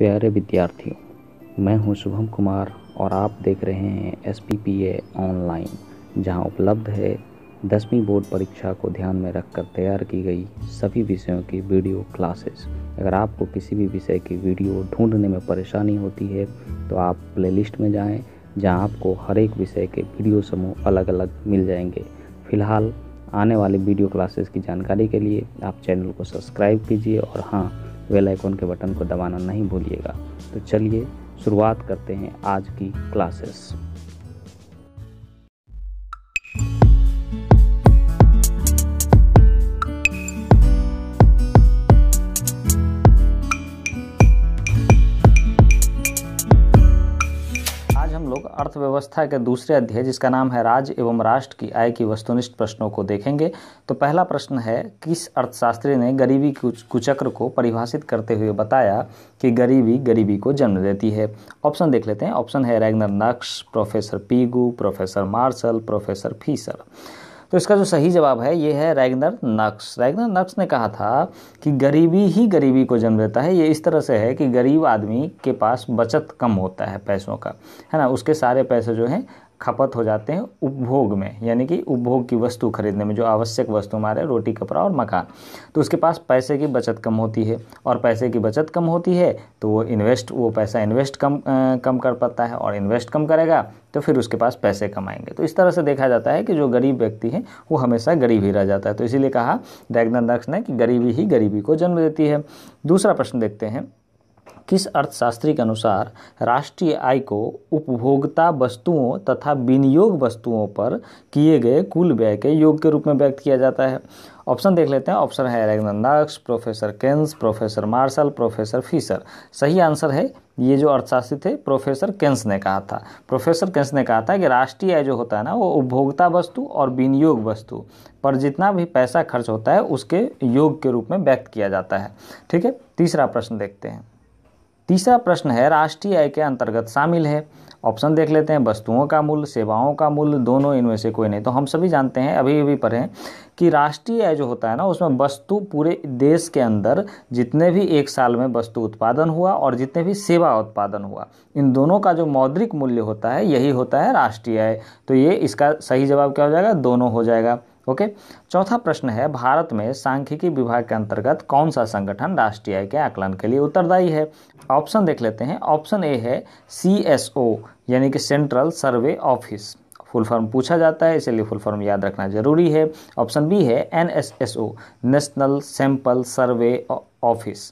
प्यारे विद्यार्थियों मैं हूं शुभम कुमार और आप देख रहे हैं एस ऑनलाइन जहां उपलब्ध है दसवीं बोर्ड परीक्षा को ध्यान में रखकर तैयार की गई सभी विषयों की वीडियो क्लासेस अगर आपको किसी भी विषय की वीडियो ढूंढने में परेशानी होती है तो आप प्लेलिस्ट में जाएं जहां आपको हर एक विषय के वीडियो समूह अलग अलग मिल जाएंगे फ़िलहाल आने वाली वीडियो क्लासेस की जानकारी के लिए आप चैनल को सब्सक्राइब कीजिए और हाँ वेल आइकॉन के बटन को दबाना नहीं भूलिएगा तो चलिए शुरुआत करते हैं आज की क्लासेस अर्थव्यवस्था के दूसरे अध्याय जिसका नाम है राज्य एवं राष्ट्र की आय की वस्तुनिष्ठ प्रश्नों को देखेंगे तो पहला प्रश्न है किस अर्थशास्त्री ने गरीबी कुचक्र को परिभाषित करते हुए बताया कि गरीबी गरीबी को जन्म देती है ऑप्शन देख लेते हैं ऑप्शन है Ragnar Nurkse professor Pigou professor Marshall professor Fisher तो इसका जो सही जवाब है ये है रैगनर नक्स रैगनर नक्स ने कहा था कि गरीबी ही गरीबी को जन्म देता है ये इस तरह से है कि गरीब आदमी के पास बचत कम होता है पैसों का है ना उसके सारे पैसे जो हैं खपत हो जाते हैं उपभोग में यानी कि उपभोग की वस्तु खरीदने में जो आवश्यक वस्तु हमारे रोटी कपड़ा और मकान तो उसके पास पैसे की बचत कम होती है और पैसे की बचत कम होती है तो वो इन्वेस्ट वो पैसा इन्वेस्ट कम आ, कम कर पाता है और इन्वेस्ट कम करेगा तो फिर उसके पास पैसे आएंगे तो इस तरह से देखा जाता है कि जो गरीब व्यक्ति है वो हमेशा गरीब ही रह जाता है तो इसीलिए कहा डैगनन दक्ष ने कि गरीबी ही गरीबी को जन्म देती है दूसरा प्रश्न देखते हैं किस अर्थशास्त्री के अनुसार राष्ट्रीय आय को उपभोक्ता वस्तुओं तथा विनियोग वस्तुओं पर किए गए कुल व्यय के योग के रूप में व्यक्त किया जाता है ऑप्शन देख लेते हैं ऑप्शन है एलेक्सर professor Keynes professor Marshall professor Fisher सही आंसर है ये जो अर्थशास्त्री थे प्रोफेसर केन्स ने कहा था प्रोफेसर केन्स ने कहा था कि राष्ट्रीय आय जो होता है ना वो उपभोक्ता वस्तु और विनियोग वस्तु पर जितना भी पैसा खर्च होता है उसके योग के रूप में व्यक्त किया जाता है ठीक है तीसरा प्रश्न देखते हैं तीसरा प्रश्न है राष्ट्रीय आय के अंतर्गत शामिल है ऑप्शन देख लेते हैं वस्तुओं का मूल्य सेवाओं का मूल्य दोनों इनमें से कोई नहीं तो हम सभी जानते हैं अभी अभी पढ़ें कि राष्ट्रीय आय जो होता है ना उसमें वस्तु पूरे देश के अंदर जितने भी एक साल में वस्तु उत्पादन हुआ और जितने भी सेवा उत्पादन हुआ इन दोनों का जो मौद्रिक मूल्य होता है यही होता है राष्ट्रीय आय तो ये इसका सही जवाब क्या हो जाएगा दोनों हो जाएगा ओके चौथा प्रश्न है भारत में सांख्यिकी विभाग के अंतर्गत कौन सा संगठन राष्ट्रीय आय के आकलन के लिए उत्तरदायी है ऑप्शन देख लेते हैं ऑप्शन ए है सी एस ओ यानी कि central survey office full form पूछा जाता है इसलिए फुल फॉर्म याद रखना जरूरी है ऑप्शन बी है N S S O national sample survey office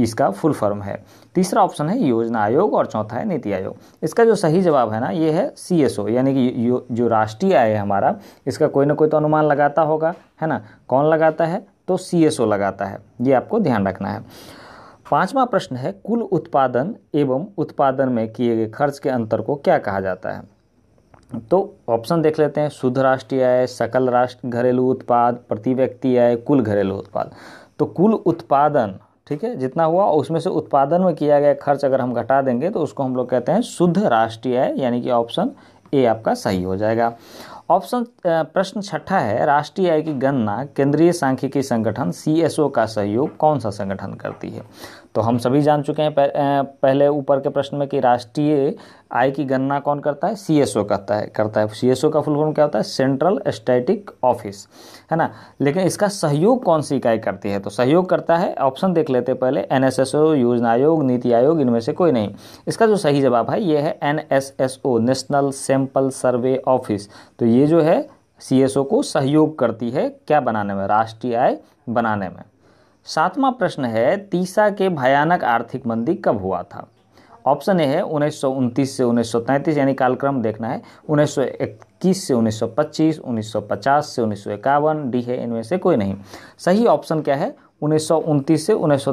इसका फुल फॉर्म है तीसरा ऑप्शन है योजना आयोग और चौथा है नीति आयोग इसका जो सही जवाब है ना ये है सी यानी कि जो राष्ट्रीय आय है हमारा इसका कोई ना कोई तो अनुमान लगाता होगा है ना कौन लगाता है तो सी लगाता है ये आपको ध्यान रखना है पांचवा प्रश्न है कुल उत्पादन एवं उत्पादन में किए गए खर्च के अंतर को क्या कहा जाता है तो ऑप्शन देख लेते हैं शुद्ध राष्ट्रीय आय सकल राष्ट्र घरेलू उत्पाद प्रति व्यक्ति आय कुल घरेलू उत्पाद तो कुल उत्पादन ठीक है जितना हुआ उसमें से उत्पादन में किया गया खर्च अगर हम घटा देंगे तो उसको हम लोग कहते हैं शुद्ध राष्ट्रीय आय यानी कि ऑप्शन ए आपका सही हो जाएगा ऑप्शन प्रश्न छठा है राष्ट्रीय आय की गणना केंद्रीय सांख्यिकी संगठन सी का सहयोग कौन सा संगठन करती है तो हम सभी जान चुके हैं पहले ऊपर के प्रश्न में कि राष्ट्रीय आय की गणना कौन करता है सी एस ओ करता है करता है सी एस ओ का फुल फॉर्म क्या होता है सेंट्रल स्टैटिक ऑफिस है ना लेकिन इसका सहयोग कौन सी इकाई करती है तो सहयोग करता है ऑप्शन देख लेते पहले एन एस एस ओ योजना आयोग नीति आयोग इनमें से कोई नहीं इसका जो सही जवाब है ये है N S S O national sample survey office तो ये जो है सी एस ओ को सहयोग करती है क्या बनाने में राष्ट्रीय आय बनाने में सातवां प्रश्न है तीसा के भयानक आर्थिक मंदी कब हुआ था ऑप्शन ए है उन्नीस से उन्नीस यानी कालक्रम देखना है 1921 से 1925, 1950 से उन्नीस डी है इनमें से कोई नहीं सही ऑप्शन क्या है उन्नीस से उन्नीस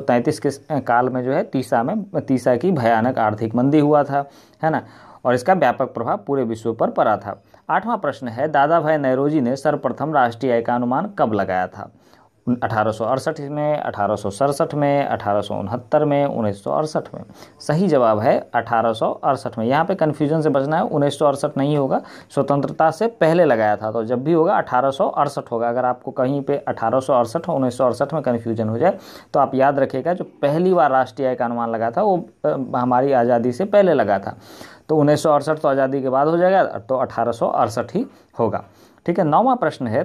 के काल में जो है तीसा में तीसा की भयानक आर्थिक मंदी हुआ था है ना और इसका व्यापक प्रभाव पूरे विश्व पर पड़ा था आठवां प्रश्न है दादा भाई नेहरू जी ने सर्वप्रथम राष्ट्रीय आय का अनुमान कब लगाया था अठारह में अठारह में अठारह में उन्नीस में सही जवाब है अठारह में यहाँ पे कन्फ्यूजन से बचना है उन्नीस नहीं होगा स्वतंत्रता से पहले लगाया था तो जब भी होगा अठारह होगा अगर आपको कहीं पे अठारह उन्नीस में कन्फ्यूजन हो जाए तो आप याद रखिएगा जो पहली बार राष्ट्रीय आय का अनुमान लगा था वो हमारी आज़ादी से पहले लगा था तो उन्नीस तो आज़ादी के बाद हो जाएगा तो अठारह ही होगा ठीक है नौवा प्रश्न है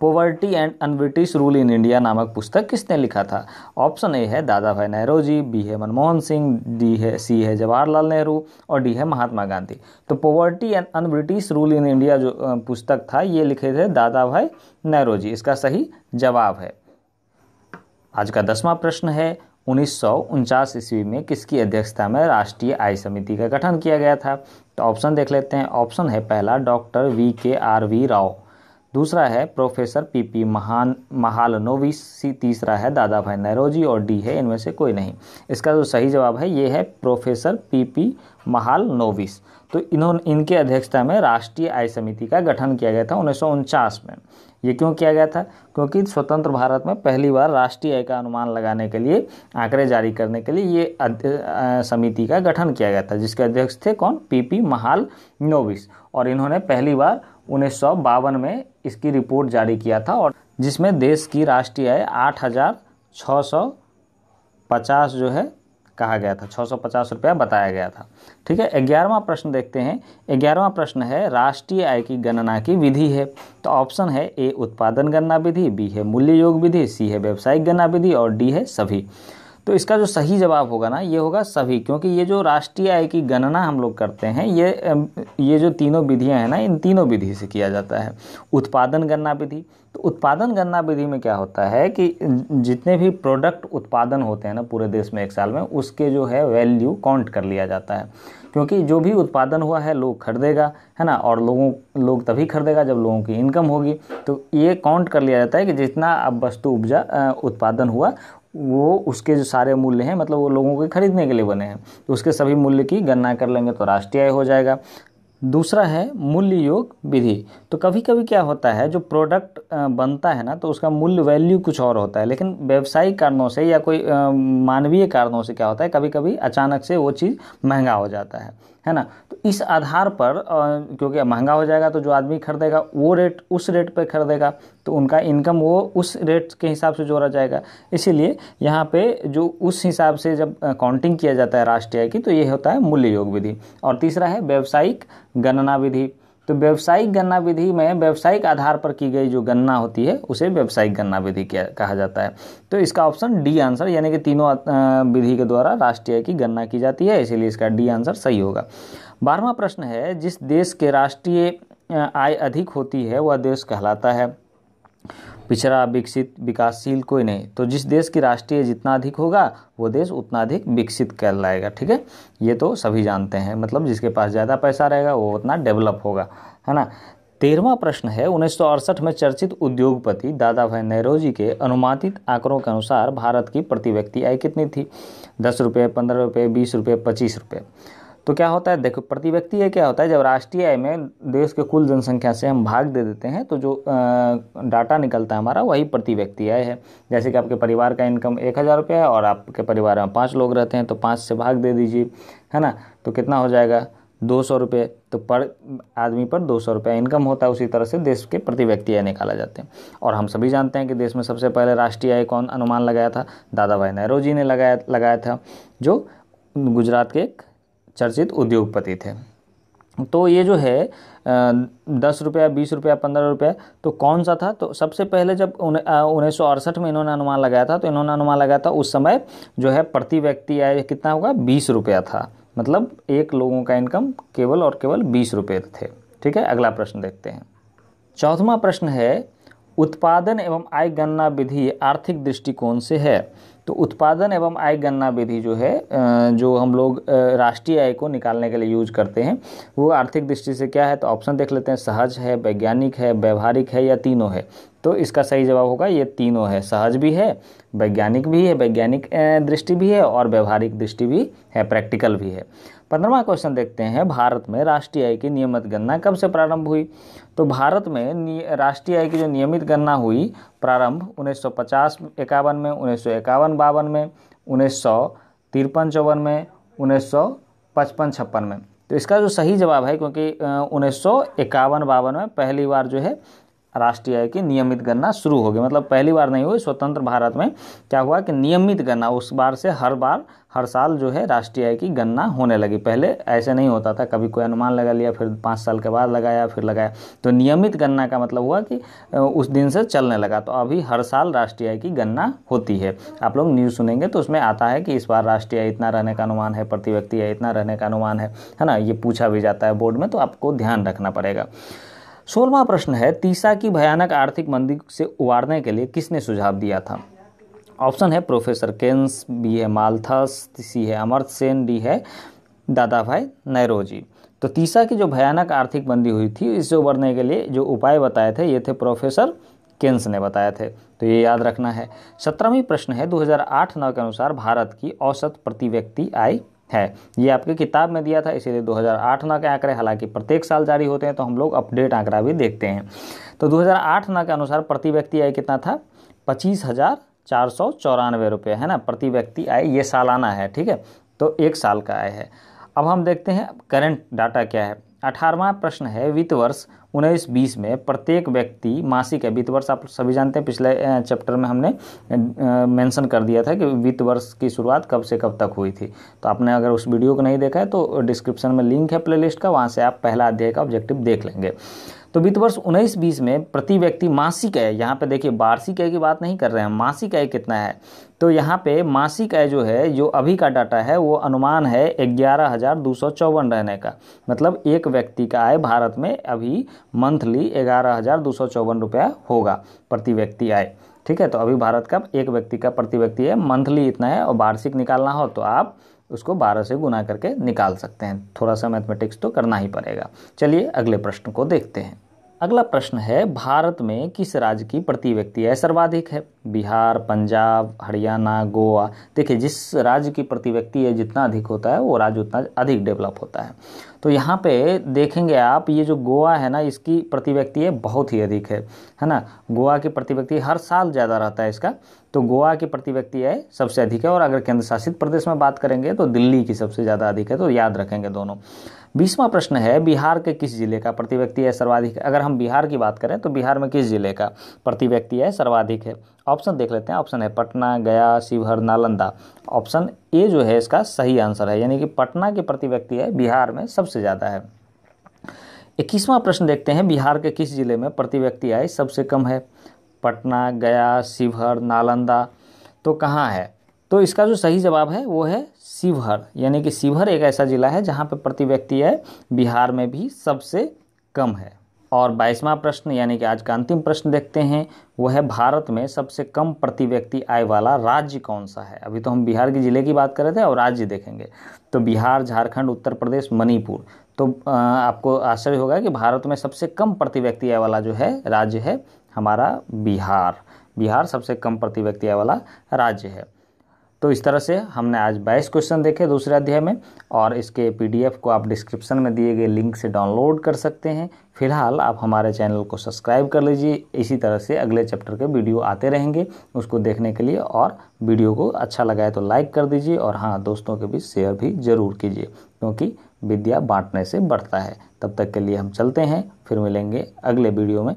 poverty and unBritish rule in India नामक पुस्तक किसने लिखा था ऑप्शन ए है दादा भाई नेहरू जी बी है मनमोहन सिंह डी है सी है जवाहरलाल नेहरू और डी है महात्मा गांधी तो poverty and unBritish rule in India जो पुस्तक था ये लिखे थे दादा भाई नेहरू जी इसका सही जवाब है आज का दसवां प्रश्न है उन्नीस ईस्वी में किसकी अध्यक्षता में राष्ट्रीय आय समिति का गठन किया गया था तो ऑप्शन देख लेते हैं ऑप्शन है पहला doctor V K R V Rao दूसरा है प्रोफेसर पीपी महान महालनोविस सी तीसरा है दादा भाई नैरोजी और डी है इनमें से कोई नहीं इसका जो सही जवाब है ये है प्रोफेसर पीपी महालनोविस तो इन्होंने इनके अध्यक्षता में राष्ट्रीय आय समिति का गठन किया गया था उन्नीस में ये क्यों किया गया था क्योंकि स्वतंत्र भारत में पहली बार राष्ट्रीय आय का अनुमान लगाने के लिए आंकड़े जारी करने के लिए ये समिति का गठन किया गया था जिसके अध्यक्ष थे कौन पीपी महाल नोविस और इन्होंने पहली बार उन्नीस में इसकी रिपोर्ट जारी किया था और जिसमें देश की राष्ट्रीय आय आठ हज़ार छ सौ पचास जो है कहा गया था छः सौ पचास रुपया बताया गया था ठीक है ग्यारहवा प्रश्न देखते हैं ग्यारहवा प्रश्न है राष्ट्रीय आय की गणना की विधि है तो ऑप्शन है ए उत्पादन गणना विधि बी है मूल्य योग विधि सी है व्यावसायिक गणना विधि और डी है सभी तो इसका जो सही जवाब होगा ना ये होगा सभी क्योंकि ये जो राष्ट्रीय आय की गणना हम लोग करते हैं ये ये जो तीनों विधियाँ हैं ना इन तीनों विधि से किया जाता है उत्पादन गणना विधि तो उत्पादन गणना विधि में क्या होता है कि जितने भी प्रोडक्ट उत्पादन होते हैं ना पूरे देश में एक साल में उसके जो है वैल्यू काउंट कर लिया जाता है क्योंकि जो भी उत्पादन हुआ है लोग खरीदेगा है ना और लोगों लोग तभी खरीदेगा जब लोगों की इनकम होगी तो ये काउंट कर लिया जाता है कि जितना अब वस्तु उपजा उत्पादन हुआ वो उसके जो सारे मूल्य हैं मतलब वो लोगों के खरीदने के लिए बने हैं तो उसके सभी मूल्य की गणना कर लेंगे तो राष्ट्रीय आय हो जाएगा दूसरा है मूल्य योग विधि तो कभी कभी क्या होता है जो प्रोडक्ट बनता है ना तो उसका मूल्य वैल्यू कुछ और होता है लेकिन व्यवसायिक कारणों से या कोई मानवीय कारणों से क्या होता है कभी कभी अचानक से वो चीज़ महंगा हो जाता है है ना तो इस आधार पर क्योंकि महंगा हो जाएगा तो जो आदमी खरीदेगा वो रेट उस रेट पर खरीदेगा तो उनका इनकम वो उस रेट के हिसाब से जोड़ा जाएगा इसीलिए यहाँ पे जो उस हिसाब से जब काउंटिंग किया जाता है राष्ट्रीय की तो ये होता है मूल्य योग विधि और तीसरा है व्यावसायिक गणना विधि तो व्यावसायिक गणना विधि में व्यावसायिक आधार पर की गई जो गणना होती है उसे व्यावसायिक गणना विधि कहा जाता है तो इसका ऑप्शन डी आंसर यानी कि तीनों विधि के द्वारा राष्ट्रीय की गणना की जाती है इसीलिए इसका डी आंसर सही होगा बारहवा प्रश्न है जिस देश के राष्ट्रीय आय अधिक होती है वह देश कहलाता है पिछड़ा विकसित विकासशील कोई नहीं तो जिस देश की राष्ट्रीय जितना अधिक होगा वो देश उतना अधिक विकसित कहलाएगा ठीक है ये तो सभी जानते हैं मतलब जिसके पास ज़्यादा पैसा रहेगा वो उतना डेवलप होगा है ना तेरहवा प्रश्न है उन्नीस में चर्चित उद्योगपति दादा भाई नेहरू जी के अनुमानित आंकड़ों के अनुसार भारत की प्रति व्यक्ति आय कितनी थी दस रुपये पंद्रह रुपये बीस रुपये पच्चीस रुपये तो क्या होता है देखो प्रति व्यक्ति ये क्या होता है जब राष्ट्रीय आय में देश के कुल जनसंख्या से हम भाग दे देते हैं तो जो डाटा निकलता है हमारा वही प्रति व्यक्ति आय है जैसे कि आपके परिवार का इनकम एक हज़ार रुपया है और आपके परिवार में पाँच लोग रहते हैं तो पाँच से भाग दे दीजिए है ना तो कितना हो जाएगा दो सौ रुपये तो पर आदमी पर दो सौ रुपये इनकम होता है उसी तरह से देश के प्रति व्यक्ति आय निकाला जाते हैं और हम सभी जानते हैं कि देश में सबसे पहले राष्ट्रीय आय कौन अनुमान लगाया था दादा भाई नेहरू जी ने लगाया लगाया था जो गुजरात के एक चर्चित उद्योगपति थे तो ये जो है दस रुपया बीस रुपया पंद्रह रुपया तो कौन सा था तो सबसे पहले जब उन्नीस सौ अड़सठ में इन्होंने अनुमान लगाया था तो इन्होंने अनुमान लगाया था उस समय जो है प्रति व्यक्ति आय कितना होगा बीस रुपया था मतलब एक लोगों का इनकम केवल और केवल बीस रुपये थे ठीक है अगला प्रश्न देखते हैं चौथवा प्रश्न है उत्पादन एवं आय गणना विधि आर्थिक दृष्टिकोण से है तो उत्पादन एवं आय गणना विधि जो है जो हम लोग राष्ट्रीय आय को निकालने के लिए यूज करते हैं वो आर्थिक दृष्टि से क्या है तो ऑप्शन देख लेते हैं सहज है वैज्ञानिक है व्यवहारिक है या तीनों है तो इसका सही जवाब होगा ये तीनों है सहज भी है वैज्ञानिक भी है वैज्ञानिक दृष्टि भी है और व्यवहारिक दृष्टि भी है प्रैक्टिकल भी है पंद्रवा क्वेश्चन देखते हैं भारत में राष्ट्रीय आय की नियमित गणना कब से प्रारंभ हुई तो भारत में राष्ट्रीय आय की जो नियमित गणना हुई प्रारंभ उन्नीस सौ पचास इक्यावन में उन्नीस सौ इक्यावन बावन में उन्नीस सौ तिरपन चौवन में उन्नीस सौ पचपन छप्पन में तो इसका जो सही जवाब है क्योंकि उन्नीस सौ इक्यावन बावन में पहली बार जो है राष्ट्रीय आय की नियमित गणना शुरू हो गई मतलब पहली बार नहीं हुई स्वतंत्र भारत में क्या हुआ कि नियमित गणना उस बार से हर बार हर साल जो है राष्ट्रीय आय की गणना होने लगी पहले ऐसे नहीं होता था कभी कोई अनुमान लगा लिया फिर पाँच साल के बाद लगाया फिर लगाया तो नियमित गणना का मतलब हुआ कि उस दिन से चलने लगा तो अभी हर साल राष्ट्रीय आय की गणना होती है आप लोग न्यूज़ सुनेंगे तो उसमें आता है कि इस बार राष्ट्रीय आय इतना रहने का अनुमान है प्रति व्यक्ति आय इतना रहने का अनुमान है है ना ये पूछा भी जाता है बोर्ड में तो आपको ध्यान रखना पड़ेगा सोलवा प्रश्न है तीसा की भयानक आर्थिक मंदी से उबारने के लिए किसने सुझाव दिया था ऑप्शन है प्रोफेसर केन्स बी है मालथस सी है अमर्त सेन डी है दादा भाई नैरोजी तो तीसा की जो भयानक आर्थिक मंदी हुई थी इससे उबरने के लिए जो उपाय बताए थे ये थे प्रोफेसर केन्स ने बताए थे तो ये याद रखना है सत्रहवीं प्रश्न है 2008 हजार के अनुसार भारत की औसत प्रति व्यक्ति आय है ये आपकी किताब में दिया था इसीलिए 2008 ना के आंकड़े हालांकि प्रत्येक साल जारी होते हैं तो हम लोग अपडेट आंकड़ा भी देखते हैं तो 2008 ना के अनुसार प्रति व्यक्ति आय कितना था पच्चीस हज़ार चार सौ चौरानवे रुपये है ना प्रति व्यक्ति आय ये सालाना है ठीक है तो एक साल का आय है अब हम देखते हैं करेंट डाटा क्या है अठारवा प्रश्न है वित्त वर्ष उन्नीस बीस में प्रत्येक व्यक्ति मासिक है वित्त वर्ष आप सभी जानते हैं पिछले चैप्टर में हमने मेंशन कर दिया था कि वित्त वर्ष की शुरुआत कब से कब तक हुई थी तो आपने अगर उस वीडियो को नहीं देखा है तो डिस्क्रिप्शन में लिंक है प्लेलिस्ट का वहाँ से आप पहला अध्याय का ऑब्जेक्टिव देख लेंगे तो वित्त वर्ष उन्नीस बीस में प्रति व्यक्ति मासिक आय यहाँ पे देखिए वार्षिक आय की बात नहीं कर रहे हैं मासिक आय कितना है तो यहाँ पे मासिक आय जो है जो अभी का डाटा है वो अनुमान है ग्यारह हज़ार दो सौ चौवन रहने का मतलब एक व्यक्ति का आय भारत में अभी मंथली ग्यारह हज़ार दो सौ चौवन रुपया होगा प्रति व्यक्ति आय ठीक है तो अभी भारत का एक व्यक्ति का प्रति व्यक्ति है मंथली इतना है और वार्षिक निकालना हो तो आप उसको 12 से गुना करके निकाल सकते हैं थोड़ा सा मैथमेटिक्स तो करना ही पड़ेगा चलिए अगले प्रश्न को देखते हैं अगला प्रश्न है भारत में किस राज्य की प्रति व्यक्ति है सर्वाधिक है बिहार पंजाब हरियाणा गोवा देखिए जिस राज्य की प्रति व्यक्ति है जितना अधिक होता है वो राज्य उतना अधिक डेवलप होता है तो यहाँ पे देखेंगे आप ये जो गोवा है ना इसकी प्रति व्यक्ति है बहुत ही अधिक है है ना गोवा की प्रति व्यक्ति हर साल ज़्यादा रहता है इसका तो गोवा की प्रति व्यक्ति है सबसे अधिक है और अगर केंद्र शासित प्रदेश में बात करेंगे तो दिल्ली की सबसे ज़्यादा अधिक है तो याद रखेंगे दोनों बीसवा प्रश्न है बिहार के किस जिले का प्रति व्यक्ति है सर्वाधिक अगर हम बिहार की बात करें तो बिहार में किस जिले का प्रति व्यक्ति है सर्वाधिक है ऑप्शन देख लेते हैं ऑप्शन है पटना गया शिवहर नालंदा ऑप्शन ए जो है इसका सही आंसर है यानी कि पटना के प्रति व्यक्ति है बिहार में सबसे ज़्यादा है इक्कीसवां प्रश्न देखते हैं बिहार के किस जिले में प्रति व्यक्ति आय सबसे कम है पटना गया शिवहर नालंदा तो कहाँ है तो इसका जो सही जवाब है वो है शिवहर यानी कि शिवहर एक ऐसा ज़िला है जहाँ पर प्रति व्यक्ति आय बिहार में भी सबसे कम है और बाईसवां प्रश्न यानी कि आज का अंतिम प्रश्न देखते हैं वह है भारत में सबसे कम प्रति व्यक्ति आय वाला राज्य कौन सा है अभी तो हम बिहार के ज़िले की बात कर रहे थे और राज्य देखेंगे तो बिहार झारखंड उत्तर प्रदेश मणिपुर तो आपको आश्चर्य होगा कि भारत में सबसे कम प्रति व्यक्ति आय वाला जो है राज्य है हमारा बिहार बिहार सबसे कम प्रति व्यक्ति आय वाला राज्य है तो इस तरह से हमने आज 22 क्वेश्चन देखे दूसरे अध्याय में और इसके पीडीएफ को आप डिस्क्रिप्शन में दिए गए लिंक से डाउनलोड कर सकते हैं फिलहाल आप हमारे चैनल को सब्सक्राइब कर लीजिए इसी तरह से अगले चैप्टर के वीडियो आते रहेंगे उसको देखने के लिए और वीडियो को अच्छा लगाए तो लाइक कर दीजिए और हाँ दोस्तों के बीच शेयर भी ज़रूर कीजिए क्योंकि विद्या बांटने से बढ़ता है तब तक के लिए हम चलते हैं फिर मिलेंगे अगले वीडियो में